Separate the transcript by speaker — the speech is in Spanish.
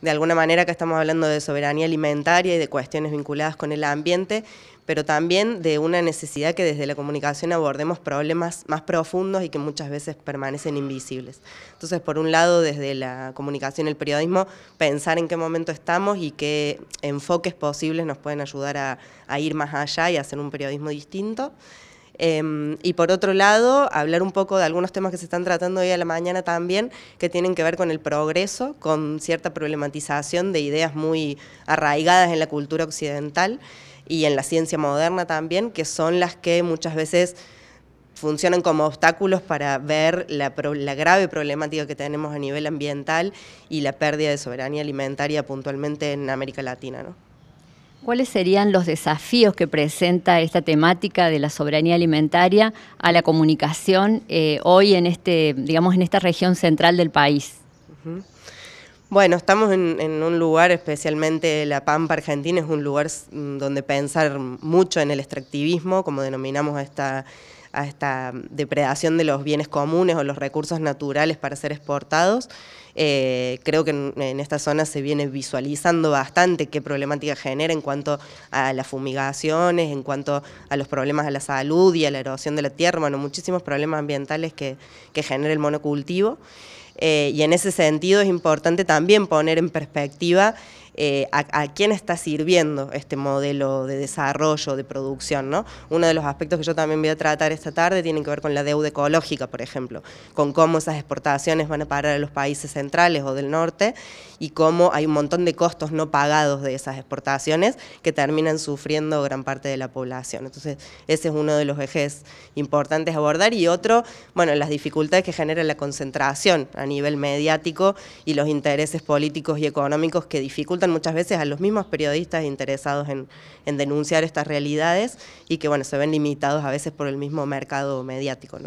Speaker 1: de alguna manera que estamos hablando de soberanía alimentaria y de cuestiones vinculadas con el ambiente, pero también de una necesidad que desde la comunicación abordemos problemas más profundos y que muchas veces permanecen invisibles. Entonces, por un lado, desde la comunicación y el periodismo, pensar en qué momento estamos y qué enfoques posibles nos pueden ayudar a, ir más allá y hacer un periodismo distinto. Em, y por otro lado, hablar un poco de algunos temas que se están tratando hoy a la mañana también, que tienen que ver con el progreso, con cierta problematización de ideas muy arraigadas en la cultura occidental y en la ciencia moderna también, que son las que muchas veces funcionan como obstáculos para ver la, la, grave problemática que tenemos a nivel ambiental y la pérdida de soberanía alimentaria puntualmente en América Latina. ¿no?
Speaker 2: ¿Cuáles serían los desafíos que presenta esta temática de la soberanía alimentaria a la comunicación eh, hoy en este, digamos, en esta región central del país? Bueno, estamos
Speaker 1: en, un lugar, especialmente la Pampa Argentina, es un lugar mm, donde pensar mucho en el extractivismo, como denominamos a esta, a esta depredación de los bienes comunes o los recursos naturales para ser exportados. Eh, creo que en, esta zona se viene visualizando bastante qué problemática genera en cuanto a las fumigaciones, en cuanto a los problemas de la salud y a la erosión de la tierra, bueno, muchísimos problemas ambientales que, genera el monocultivo. Eh, y en ese sentido es importante también poner en perspectiva eh, a, quién está sirviendo este modelo de desarrollo, de producción. Uno de los aspectos que yo también voy a tratar esta tarde tiene que ver con la deuda ecológica, por ejemplo, con cómo esas exportaciones van a parar a los países centrales o del norte y cómo hay un montón de costos no pagados de esas exportaciones que terminan sufriendo gran parte de la población. Entonces, ese es uno de los ejes importantes a abordar y otro, bueno, las dificultades que genera la concentración a nivel mediático y los intereses políticos y económicos que dificultan muchas veces a los mismos periodistas interesados en, denunciar estas realidades y que se ven limitados a veces por el mismo mercado mediático.